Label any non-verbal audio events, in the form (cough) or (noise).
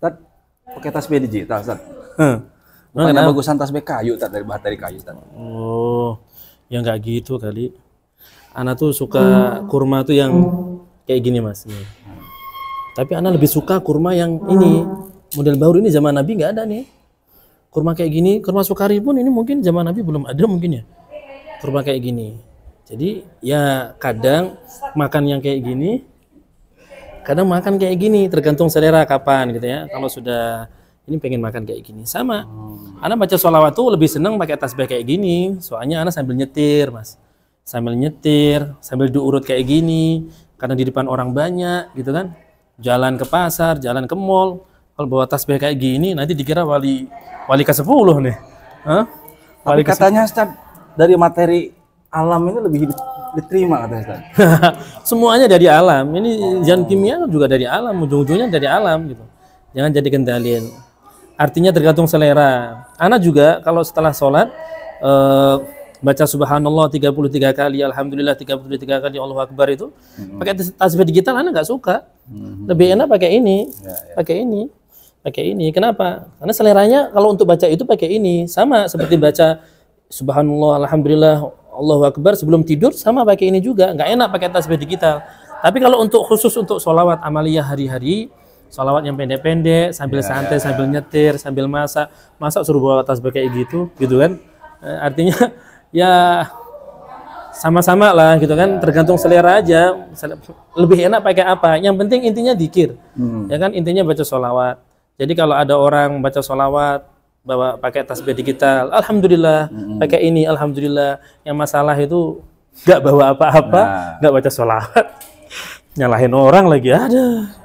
Tad, pakai tasbih digital, Tad. Hmm. Bukannya nah, bagusan tasbih kayu, Tad, dari bahan dari kayu, Tad. Oh, ya nggak gitu kali. Ana tuh suka kurma tuh yang kayak gini, Mas. Nih. Hmm. Tapi Ana lebih suka kurma yang ini. Model baru ini zaman Nabi nggak ada nih. Kurma kayak gini, kurma sukari pun ini mungkin zaman Nabi belum ada mungkin ya. Kurma kayak gini. Jadi ya kadang makan yang kayak gini kadang makan kayak gini tergantung selera kapan gitu ya kalau iya. sudah ini pengen makan kayak gini sama hmm. anak baca sholawat tuh lebih seneng pakai tasbih kayak gini soalnya anak sambil nyetir mas sambil nyetir sambil diurut kayak gini karena di depan orang banyak gitu kan jalan ke pasar jalan ke mall kalau bawa tasbih kayak gini nanti dikira wali wali ke sepuluh nih Hah? Wali katanya Ustaz dari materi alam ini lebih hidup diterima kata Ustaz. (laughs) Semuanya dari alam. Ini zat oh. kimia juga dari alam, ujung-ujungnya dari alam gitu. Jangan jadi kendalian. Artinya tergantung selera. Anak juga kalau setelah sholat eh, baca subhanallah 33 kali, alhamdulillah 33 kali, Allahu akbar itu hmm. pakai tasbih digital anak nggak suka. Hmm. Lebih enak pakai ini. Ya, ya. Pakai ini pakai ini. Kenapa? Karena seleranya kalau untuk baca itu pakai ini. Sama seperti baca subhanallah alhamdulillah Allahu Akbar sebelum tidur sama pakai ini juga nggak enak pakai tasbih digital tapi kalau untuk khusus untuk sholawat amalia hari-hari sholawat yang pendek-pendek sambil yeah, santai yeah. sambil ya. nyetir sambil masak masak suruh bawa tasbih kayak gitu gitu kan eh, artinya (laughs) ya sama-sama lah gitu kan ya, tergantung ya, selera aja lebih enak pakai apa yang penting intinya dikir hmm. ya kan intinya baca sholawat jadi kalau ada orang baca sholawat bawa pakai tasbih digital, alhamdulillah, hmm. pakai ini, alhamdulillah. Yang masalah itu nggak bawa apa-apa, nah. nggak nah. baca sholawat, nyalahin orang lagi ada.